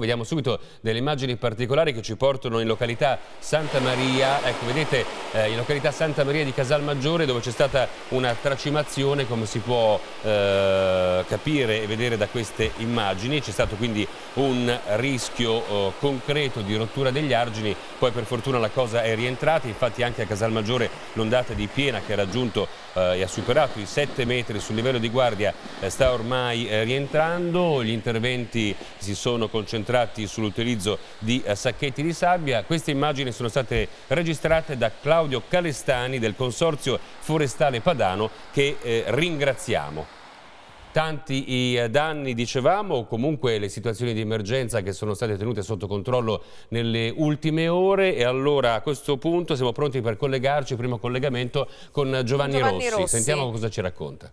Vediamo subito delle immagini particolari che ci portano in località Santa Maria, ecco vedete eh, in località Santa Maria di Casalmaggiore dove c'è stata una tracimazione come si può eh, capire e vedere da queste immagini, c'è stato quindi un rischio eh, concreto di rottura degli argini, poi per fortuna la cosa è rientrata, infatti anche a Casalmaggiore l'ondata di piena che ha raggiunto eh, ha superato i 7 metri sul livello di guardia eh, sta ormai eh, rientrando, gli interventi si sono concentrati sull'utilizzo di eh, sacchetti di sabbia, queste immagini sono state registrate da Claudio Calestani del Consorzio Forestale Padano che eh, ringraziamo. Tanti i eh, danni, dicevamo, comunque le situazioni di emergenza che sono state tenute sotto controllo nelle ultime ore e allora a questo punto siamo pronti per collegarci, primo collegamento con Giovanni, Giovanni Rossi. Rossi. Sentiamo cosa ci racconta.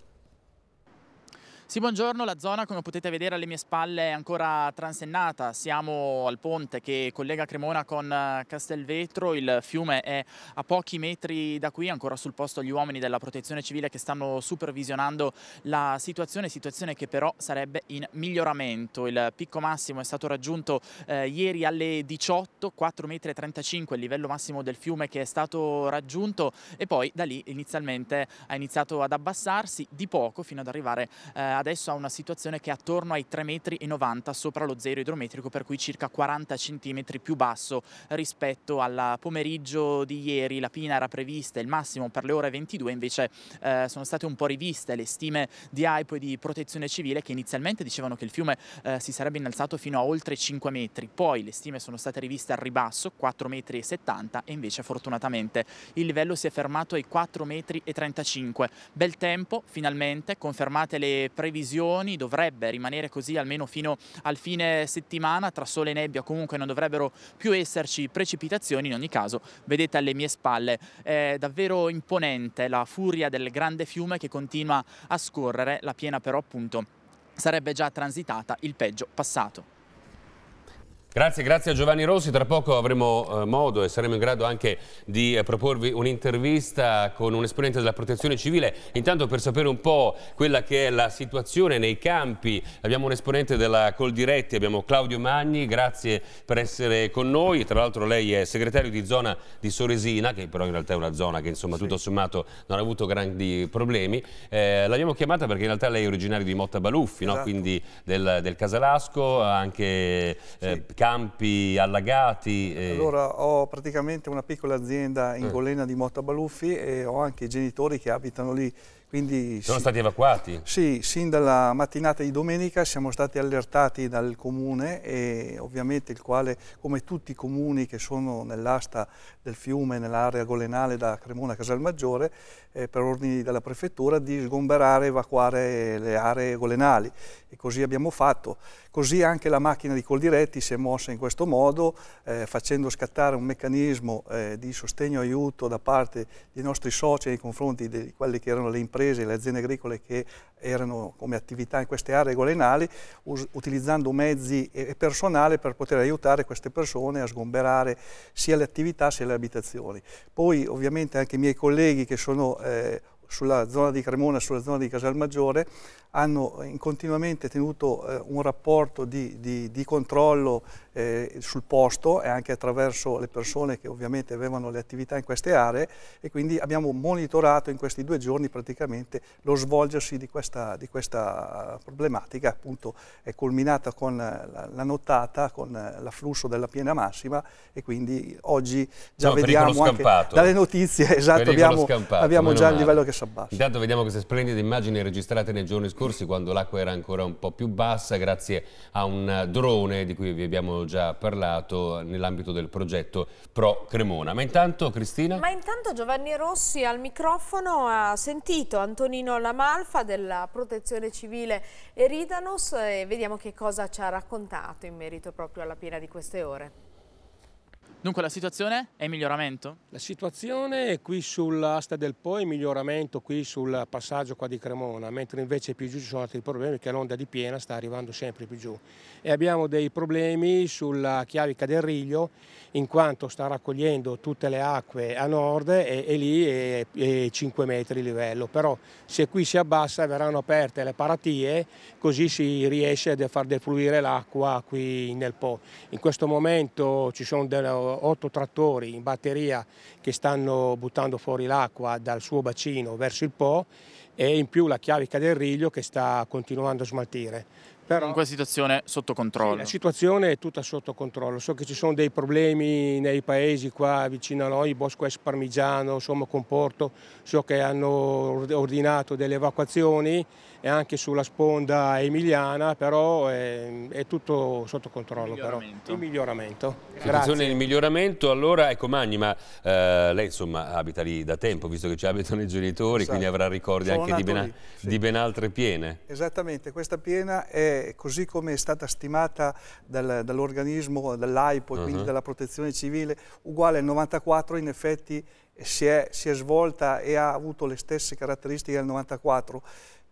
Sì, buongiorno. La zona, come potete vedere alle mie spalle, è ancora transennata. Siamo al ponte che collega Cremona con eh, Castelvetro. Il fiume è a pochi metri da qui, ancora sul posto gli uomini della protezione civile che stanno supervisionando la situazione, situazione che però sarebbe in miglioramento. Il picco massimo è stato raggiunto eh, ieri alle 18, 4,35 m, il livello massimo del fiume che è stato raggiunto e poi da lì inizialmente ha iniziato ad abbassarsi di poco fino ad arrivare eh, adesso ha una situazione che è attorno ai 3,90 metri sopra lo zero idrometrico, per cui circa 40 cm più basso rispetto al pomeriggio di ieri. La pina era prevista il massimo per le ore 22, invece eh, sono state un po' riviste le stime di AIPO e di Protezione Civile che inizialmente dicevano che il fiume eh, si sarebbe innalzato fino a oltre 5 metri, poi le stime sono state riviste al ribasso 4,70 metri e invece fortunatamente il livello si è fermato ai 4,35 metri. Bel tempo, finalmente, confermate le previsioni previsioni, dovrebbe rimanere così almeno fino al fine settimana, tra sole e nebbia comunque non dovrebbero più esserci precipitazioni, in ogni caso vedete alle mie spalle è davvero imponente la furia del grande fiume che continua a scorrere, la piena però appunto sarebbe già transitata, il peggio passato. Grazie, grazie a Giovanni Rossi. Tra poco avremo eh, modo e saremo in grado anche di eh, proporvi un'intervista con un esponente della protezione civile. Intanto per sapere un po' quella che è la situazione nei campi, abbiamo un esponente della Coldiretti, abbiamo Claudio Magni, grazie per essere con noi. Tra l'altro lei è segretario di zona di Soresina, che però in realtà è una zona che insomma, tutto sommato non ha avuto grandi problemi. Eh, l'abbiamo chiamata perché in realtà lei è originario di Motta Baluffi, esatto. no? quindi del, del, Casalasco, anche eh, sì campi allagati? E... Allora ho praticamente una piccola azienda in eh. Mm. Golena di Motta Baluffi e ho anche i genitori che abitano lì quindi, Sono sì, stati evacuati? Sì, sin dalla mattinata di domenica siamo stati allertati dal comune e ovviamente il quale, come tutti i comuni che sono nell'asta del fiume, nell'area golenale da Cremona a Casalmaggiore, eh, per ordini della prefettura di sgomberare e evacuare le aree golenali e così abbiamo fatto. Così anche la macchina di Coldiretti si è mossa in questo modo, eh, facendo scattare un meccanismo eh, di sostegno e aiuto da parte dei nostri soci nei confronti di quelle che erano le imprese imprese, le aziende agricole che erano come attività in queste aree golenali, utilizzando mezzi e personale per poter aiutare queste persone a sgomberare sia le attività sia le abitazioni. Poi ovviamente anche i miei colleghi che sono eh, sulla zona di Cremona e sulla zona di Casalmaggiore hanno eh, continuamente tenuto eh, un rapporto di, di, di controllo eh, sul posto e anche attraverso le persone che ovviamente avevano le attività in queste aree e quindi abbiamo monitorato in questi due giorni praticamente lo svolgersi di questa, di questa problematica, appunto è culminata con la, la nottata, con l'afflusso della piena massima e quindi oggi già no, vediamo anche scampato. dalle notizie, esatto, abbiamo, scampato, abbiamo già male. il livello che si abbassa. Intanto vediamo queste splendide immagini registrate nei giorni scorsi quando l'acqua era ancora un po' più bassa grazie a un drone di cui vi abbiamo già parlato nell'ambito del progetto Pro Cremona. Ma intanto Cristina? Ma intanto Giovanni Rossi al microfono ha sentito Antonino Lamalfa della Protezione Civile Eridanus e vediamo che cosa ci ha raccontato in merito proprio alla piena di queste ore. Dunque la situazione è in miglioramento? La situazione è qui sull'asta del Po, è in miglioramento qui sul passaggio qua di Cremona, mentre invece più giù ci sono altri problemi che l'onda di piena sta arrivando sempre più giù. E abbiamo dei problemi sulla chiavica del Riglio, in quanto sta raccogliendo tutte le acque a nord e, e lì è, è 5 metri il livello. Però se qui si abbassa verranno aperte le paratie, così si riesce a far defluire l'acqua qui nel Po. In questo momento ci sono delle otto trattori in batteria che stanno buttando fuori l'acqua dal suo bacino verso il Po e in più la chiavica del Riglio che sta continuando a smaltire. Però, Comunque la situazione è sotto controllo. Sì, la situazione è tutta sotto controllo. So che ci sono dei problemi nei paesi qua vicino a noi, Bosco Es Parmigiano, insomma Comporto, so che hanno ordinato delle evacuazioni e anche sulla sponda emiliana, però è, è tutto sotto controllo. Il miglioramento. Però. Il miglioramento. Situazione in miglioramento, allora ecco Magni, ma eh, lei insomma abita lì da tempo, visto che ci abitano i genitori, esatto. quindi avrà ricordi sono anche di ben, sì. di ben altre piene. Esattamente, questa piena è così come è stata stimata dal, dall'organismo, dell'AIPO, uh -huh. quindi uh-huh. della protezione civile, uguale al 94 in effetti si è, si è svolta e ha avuto le stesse caratteristiche del 94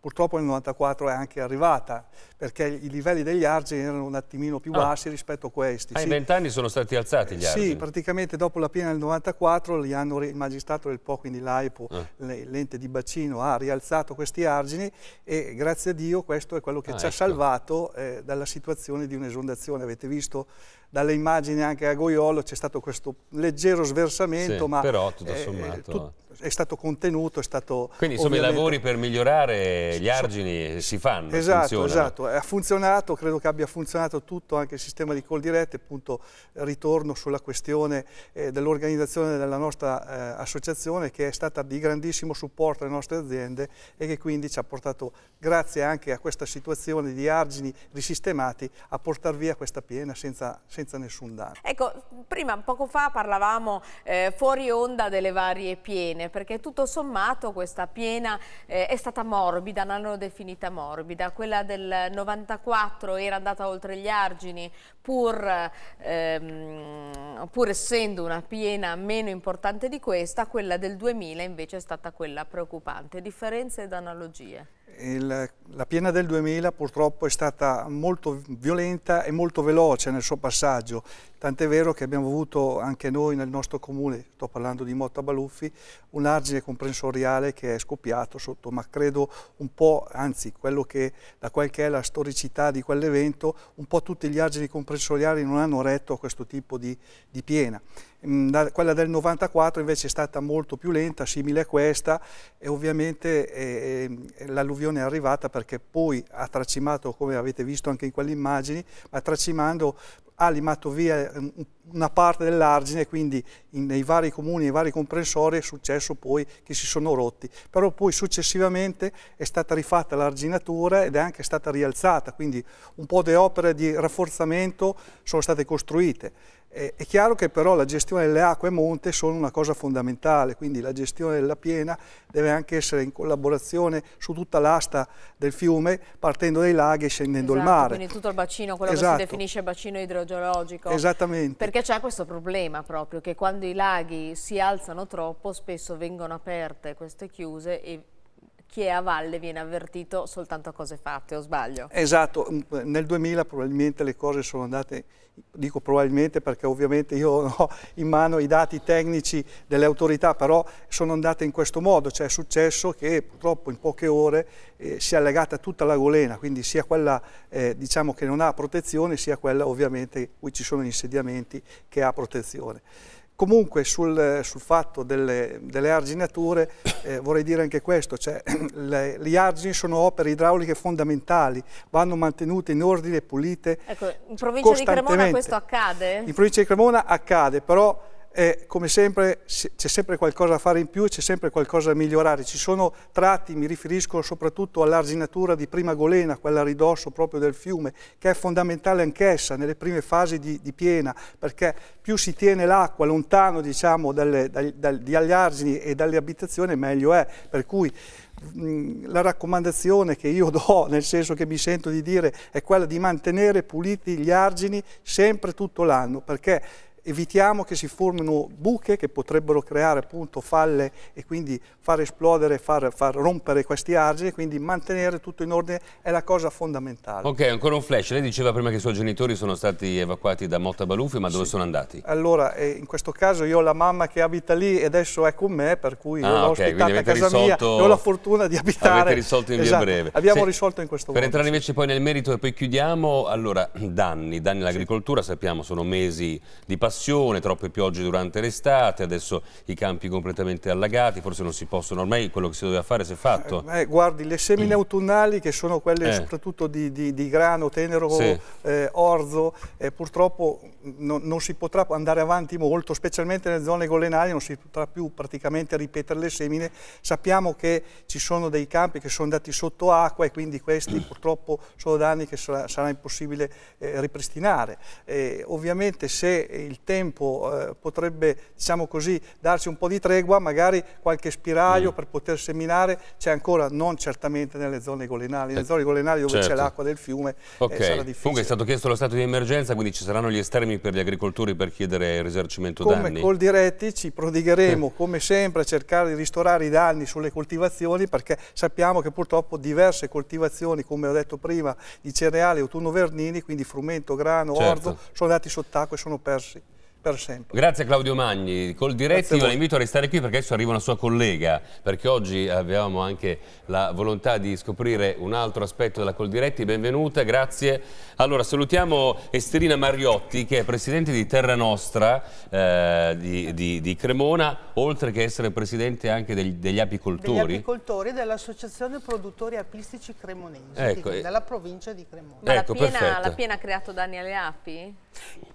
purtroppo nel 94 è anche arrivata, perché i livelli degli argini erano un attimino più ah. bassi ah. rispetto a questi. Ah, sì. in vent'anni sono stati alzati gli argini? Sì, praticamente dopo la piena del 94 hanno, il magistrato del Po, quindi l'AIPO, ah. l'ente di bacino, ha rialzato questi argini e grazie a Dio questo è quello che ah, ci ecco. ha salvato eh, dalla situazione di un'esondazione. Avete visto dalle immagini anche a Goiolo c'è stato questo leggero sversamento, sì, ma però tutto eh, sommato... Eh, tut è stato contenuto, è stato... Quindi insomma ovviamente... i lavori per migliorare gli argini si fanno, Esatto, esatto, eh, ha funzionato, credo che abbia funzionato tutto, anche il sistema di call dirette, appunto ritorno sulla questione eh, dell'organizzazione della nostra eh, associazione che è stata di grandissimo supporto alle nostre aziende e che quindi ci ha portato, grazie anche a questa situazione di argini risistemati, a portar via questa piena senza, senza nessun danno. Ecco, prima, poco fa parlavamo eh, fuori onda delle varie piene, bene perché tutto sommato questa piena eh, è stata morbida, l'hanno definita morbida, quella del 94 era andata oltre gli argini pur, ehm, pur essendo una piena meno importante di questa, quella del 2000 invece è stata quella preoccupante, differenze ed analogie il, la piena del 2000 purtroppo è stata molto violenta e molto veloce nel suo passaggio, tant'è vero che abbiamo avuto anche noi nel nostro comune, sto parlando di Motta Baluffi, un argine comprensoriale che è scoppiato sotto, ma credo un po', anzi quello che da qualche è la storicità di quell'evento, un po' tutti gli argini comprensoriali non hanno retto a questo tipo di, di piena. Mm, quella del 94 invece è stata molto più lenta, simile a questa e ovviamente eh, eh l'alluvione è arrivata perché poi ha tracimato, come avete visto anche in quelle immagini, ma tracimando ha limato via mm, una parte dell'argine, quindi nei vari comuni, nei vari comprensori è successo poi che si sono rotti. Però poi successivamente è stata rifatta l'arginatura ed è anche stata rialzata, quindi un po' di opere di rafforzamento sono state costruite. È chiaro che però la gestione delle acque e monte sono una cosa fondamentale, quindi la gestione della piena deve anche essere in collaborazione su tutta l'asta del fiume, partendo dai laghi e scendendo esatto, il mare. Quindi tutto il bacino, quello esatto. che si esatto. definisce bacino idrogeologico. Esattamente. Perché c'è questo problema proprio, che quando i laghi si alzano troppo, spesso vengono aperte queste chiuse e chi è a valle viene avvertito soltanto a cose fatte, o sbaglio? Esatto, nel 2000 probabilmente le cose sono andate dico probabilmente perché ovviamente io ho in mano i dati tecnici delle autorità, però sono andate in questo modo, cioè è successo che purtroppo in poche ore eh, sia legata tutta la golena, quindi sia quella eh, diciamo che non ha protezione, sia quella ovviamente in cui ci sono gli insediamenti che ha protezione. Comunque sul, sul fatto delle, delle arginature eh, vorrei dire anche questo, cioè, le, gli argini sono opere idrauliche fondamentali, vanno mantenute in ordine, pulite ecco, in provincia di Cremona questo accade? In provincia di Cremona accade, però eh, come sempre c'è sempre qualcosa da fare in più, c'è sempre qualcosa da migliorare. Ci sono tratti, mi riferisco soprattutto all'arginatura di prima golena, quella a ridosso proprio del fiume, che è fondamentale anch'essa nelle prime fasi di, di, piena, perché più si tiene l'acqua lontano diciamo, dalle, dal, dal, dagli argini e dalle abitazioni meglio è. Per cui la raccomandazione che io do, nel senso che mi sento di dire, è quella di mantenere puliti gli argini sempre tutto l'anno, perché evitiamo che si formino buche che potrebbero creare appunto falle e quindi far esplodere, far, far rompere questi argini, quindi mantenere tutto in ordine è la cosa fondamentale. Ok, ancora un flash, lei diceva prima che i suoi genitori sono stati evacuati da Motta Balufi, ma dove sì. sono andati? Allora, eh, in questo caso io ho la mamma che abita lì e adesso è con me, per cui ah, l'ho okay, ospitata a casa risolto... mia e ho la fortuna di abitare. Avete risolto in via esatto, breve. Abbiamo Se... risolto in questo per modo. Per entrare invece poi nel merito e poi chiudiamo, allora danni, danni all'agricoltura, sì. sappiamo sono mesi di passaggio, passione, troppe piogge durante l'estate, adesso i campi completamente allagati, forse non si possono, ormai quello che si doveva fare si è fatto. Eh, eh guardi, le semine mm. autunnali che sono quelle eh. soprattutto di, di, di, grano, tenero, sì. eh, orzo, eh, purtroppo non, non si potrà andare avanti molto, specialmente nelle zone golenali, non si potrà più praticamente ripetere le semine. Sappiamo che ci sono dei campi che sono andati sotto acqua e quindi questi purtroppo sono danni che sarà, sarà impossibile eh, ripristinare. Eh, ovviamente se il tempo eh, potrebbe, diciamo così, darci un po' di tregua, magari qualche spiraglio mm. per poter seminare c'è ancora, non certamente nelle zone golenali, nelle eh, zone golenali dove certo. c'è l'acqua del fiume eh, okay. sarà difficile. Comunque è stato chiesto lo stato di emergenza, quindi ci saranno gli estremi premi per gli agricoltori per chiedere il risarcimento come danni? Come col diretti ci prodigheremo come sempre a cercare di ristorare i danni sulle coltivazioni perché sappiamo che purtroppo diverse coltivazioni come ho detto prima di cereali autunno-vernini quindi frumento, grano, certo. orzo sono andati sott'acqua e sono persi per sempre. Grazie Claudio Magni. Col diretti io la invito a restare qui perché adesso arriva una sua collega, perché oggi avevamo anche la volontà di scoprire un altro aspetto della Col diretti. Benvenuta, grazie. Allora salutiamo Esterina Mariotti che è presidente di Terra Nostra eh, di, di, di, Cremona, oltre che essere presidente anche degli, degli apicoltori. Degli apicoltori dell'Associazione Produttori Apistici Cremonesi, ecco, di, eh, della provincia di Cremona. Ma ecco, la, piena, la piena ha creato danni alle api?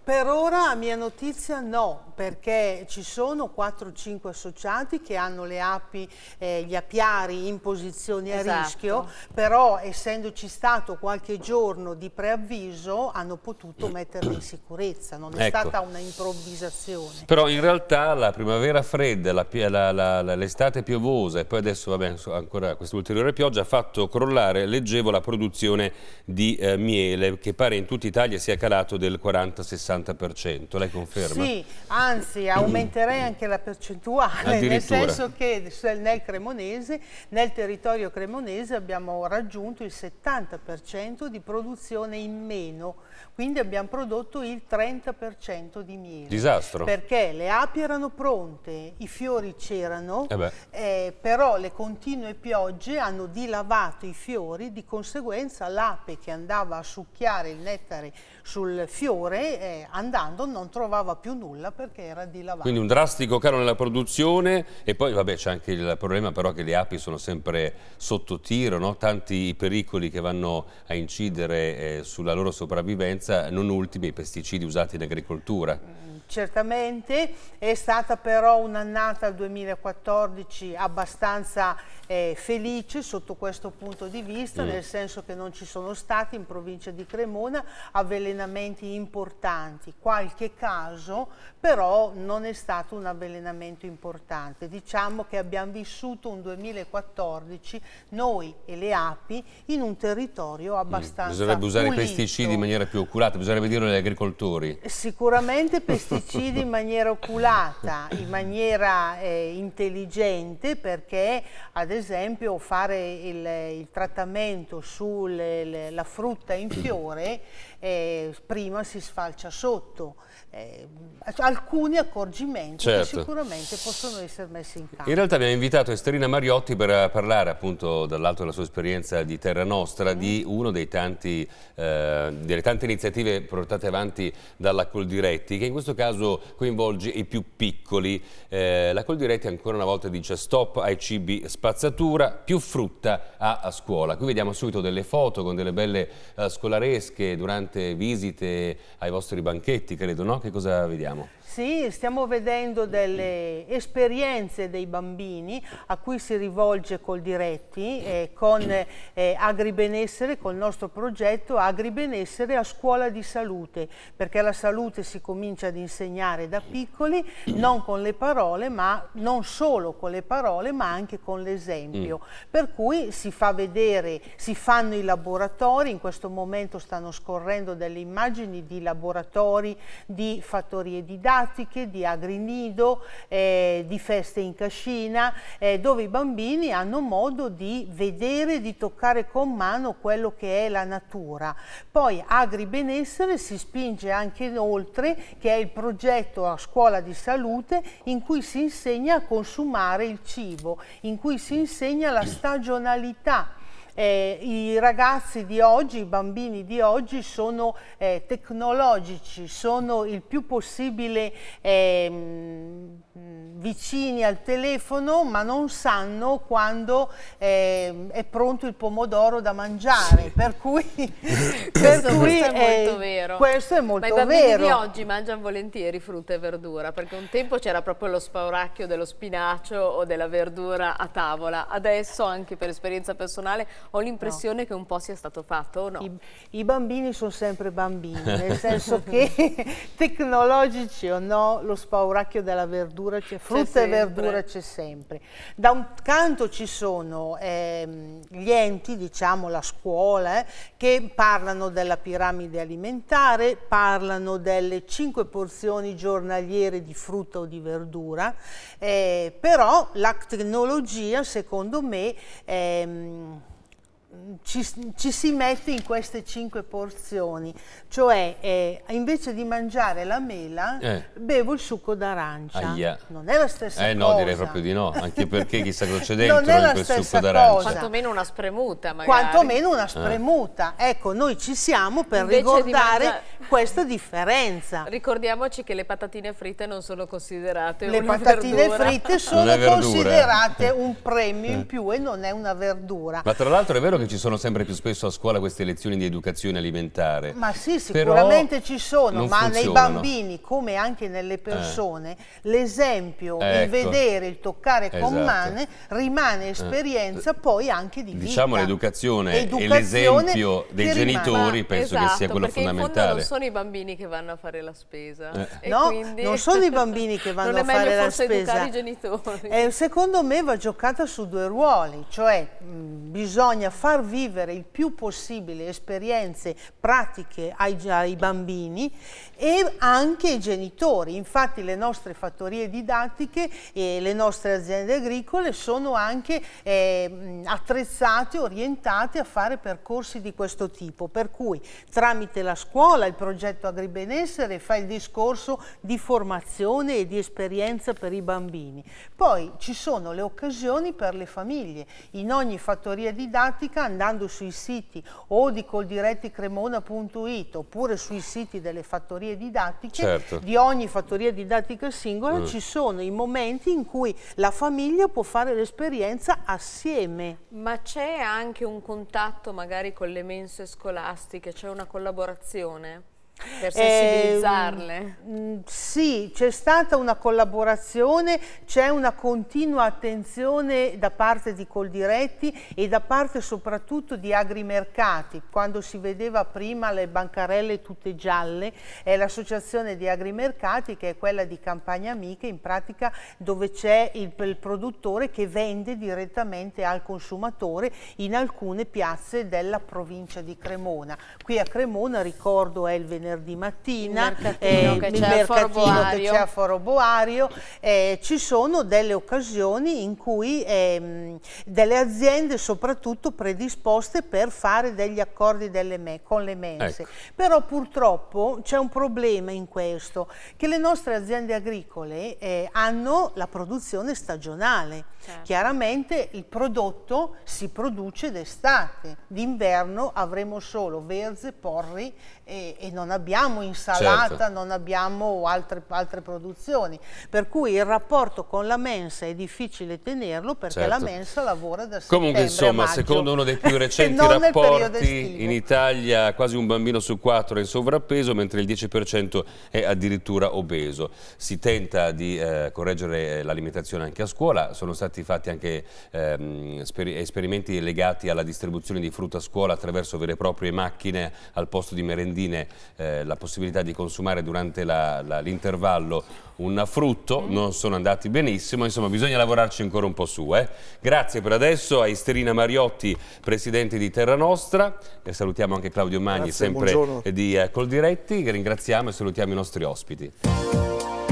Per ora, a mia notizia, edilizia no, perché ci sono 4-5 associati che hanno le api, eh, gli apiari in posizione esatto. a rischio, però essendoci stato qualche giorno di preavviso hanno potuto metterle in sicurezza, non è ecco. stata una improvvisazione. Però in realtà la primavera fredda, l'estate piovosa e poi adesso vabbè, ancora questa ulteriore pioggia ha fatto crollare, leggevo, la produzione di eh, miele che pare in tutta Italia sia calato del 40-60%. Lei conferma? conferma? Sì, anzi aumenterei anche la percentuale, nel senso che nel Cremonese, nel territorio cremonese abbiamo raggiunto il 70% di produzione in meno quindi abbiamo prodotto il 30% di miele. Disastro. Perché le api erano pronte, i fiori c'erano, eh eh, però le continue piogge hanno dilavato i fiori, di conseguenza l'ape che andava a succhiare il nettare sul fiore, eh, andando non trovava più nulla perché era dilavato. Quindi un drastico calo nella produzione e poi vabbè c'è anche il problema però che le api sono sempre sotto tiro, no? tanti pericoli che vanno a incidere eh, sulla loro sopravvivenza conseguenza non ultimi i pesticidi usati in agricoltura certamente, è stata però un'annata 2014 abbastanza eh, felice sotto questo punto di vista, mm. nel senso che non ci sono stati in provincia di Cremona avvelenamenti importanti, qualche caso però non è stato un avvelenamento importante. Diciamo che abbiamo vissuto un 2014 noi e le api in un territorio mm, abbastanza mm. Bisognerebbe usare i pesticidi in maniera più oculata, bisognerebbe dirlo agli agricoltori. Sicuramente pesticidi decide in maniera oculata, in maniera eh, intelligente perché ad esempio fare il, il trattamento sulla frutta in fiore eh, prima si sfalcia sotto. Eh, alcuni accorgimenti certo. che sicuramente possono essere messi in campo. In realtà abbiamo invitato Esterina Mariotti per eh, parlare appunto dall'alto della sua esperienza di Terra Nostra, mm. di una eh, delle tante iniziative portate avanti dalla Coldiretti, che in questo caso coinvolge i più piccoli. Eh, la Coldiretti ancora una volta dice stop ai cibi spazzatura, più frutta a, a scuola. Qui vediamo subito delle foto con delle belle eh, scolaresche durante tante visite ai vostri banchetti, credo, no? Che cosa vediamo? Sì, stiamo vedendo delle esperienze dei bambini a cui si rivolge Coldiretti eh, con eh, Agribenessere, col nostro progetto Agribenessere a scuola di salute, perché la salute si comincia ad insegnare da piccoli, non con le parole, ma non solo con le parole, ma anche con l'esempio. Mm. Per cui si fa vedere, si fanno i laboratori, in questo momento stanno scorrendo delle immagini di laboratori, di fattorie di dati, pratiche di agrinido, eh, di feste in cascina, eh, dove i bambini hanno modo di vedere, di toccare con mano quello che è la natura. Poi Agribenessere si spinge anche oltre, che è il progetto a scuola di salute in cui si insegna a consumare il cibo, in cui si insegna la stagionalità eh, I ragazzi di oggi, i bambini di oggi sono eh, tecnologici, sono il più possibile eh, vicini al telefono ma non sanno quando ehm, è pronto il pomodoro da mangiare, sì. per cui, per questo, cui questo, è molto vero. questo è molto vero. Ma i bambini vero. di oggi mangiano volentieri frutta e verdura perché un tempo c'era proprio lo spauracchio dello spinaccio o della verdura a tavola, adesso anche per esperienza personale ho l'impressione no. che un po' sia stato fatto, o no? I, I, bambini sono sempre bambini, nel senso che tecnologici o no, lo spauracchio della verdura c'è, frutta e verdura c'è sempre. Da un canto ci sono eh, gli enti, diciamo la scuola, eh, che parlano della piramide alimentare, parlano delle cinque porzioni giornaliere di frutta o di verdura, eh, però la tecnologia secondo me ehm, ci, ci, si mette in queste cinque porzioni, cioè eh, invece di mangiare la mela eh. bevo il succo d'arancia. Aia. Non è la stessa eh, cosa. Eh no, direi proprio di no, anche perché chissà cosa c'è dentro non è la stessa succo d'arancia. Quantomeno una spremuta magari. Quantomeno una eh. spremuta. Ecco, noi ci siamo per invece ricordare di mangia... questa differenza. Ricordiamoci che le patatine fritte non sono considerate le una verdura. Le patatine fritte sono considerate un premio in eh. più e non è una verdura. Ma tra l'altro è vero che che ci sono sempre più spesso a scuola queste lezioni di educazione alimentare. Ma sì, sicuramente ci sono, ma nei bambini come anche nelle eh. persone eh. l'esempio, ecco. il vedere, il toccare esatto. con mano rimane eh. esperienza eh. poi anche di vita. diciamo l'educazione e l'esempio dei genitori penso esatto, che sia esatto, quello fondamentale. non sono i bambini che vanno a fare la spesa. Eh. No, quindi... non sono i bambini che vanno a fare la spesa. Non è meglio forse educare i genitori. Eh, secondo me va giocata su due ruoli, cioè mh, bisogna fare far vivere il più possibile esperienze pratiche ai, ai bambini e anche ai genitori. Infatti le nostre fattorie didattiche e le nostre aziende agricole sono anche eh, attrezzate, orientate a fare percorsi di questo tipo, per cui tramite la scuola, il progetto agribenessere fa il discorso di formazione e di esperienza per i bambini. Poi ci sono le occasioni per le famiglie, in ogni fattoria didattica ricerca andando sui siti o di coldiretticremona.it oppure sui siti delle fattorie didattiche, certo. di ogni fattoria didattica singola mm. ci sono i momenti in cui la famiglia può fare l'esperienza assieme. Ma c'è anche un contatto magari con le mense scolastiche, c'è una collaborazione? Per ehm, sensibilizzarle. Eh, sì, c'è stata una collaborazione, c'è una continua attenzione da parte di Coldiretti e da parte soprattutto di agrimercati. Quando si vedeva prima le bancarelle tutte gialle, è l'associazione di agrimercati che è quella di Campagna Amiche, in pratica dove c'è il, il produttore che vende direttamente al consumatore in alcune piazze della provincia di Cremona. Qui a Cremona, ricordo, è il venerdì venerdì mattina, il mercatino eh, che c'è a, Foro Boario, eh, ci sono delle occasioni in cui eh, delle aziende soprattutto predisposte per fare degli accordi me, con le mense. Ecco. Però purtroppo c'è un problema in questo, che le nostre aziende agricole eh, hanno la produzione stagionale. Certo. Chiaramente il prodotto si produce d'estate, d'inverno avremo solo verze, porri e, e non abbiamo insalata, certo. non abbiamo altre, altre, produzioni. Per cui il rapporto con la mensa è difficile tenerlo perché certo. la mensa lavora da Comunque, settembre Comunque insomma, secondo uno dei più recenti rapporti in Italia quasi un bambino su quattro è in sovrappeso mentre il 10% è addirittura obeso. Si tenta di eh, correggere l'alimentazione anche a scuola, sono stati fatti anche ehm, esperi esperimenti legati alla distribuzione di frutta a scuola attraverso vere e proprie macchine al posto di merendine bambine eh, la possibilità di consumare durante l'intervallo un frutto, mm. non sono andati benissimo, insomma bisogna lavorarci ancora un po' su. Eh. Grazie per adesso a Esterina Mariotti, presidente di Terra Nostra, e salutiamo anche Claudio Magni, Grazie, sempre buongiorno. di eh, Coldiretti, ringraziamo e salutiamo i nostri ospiti.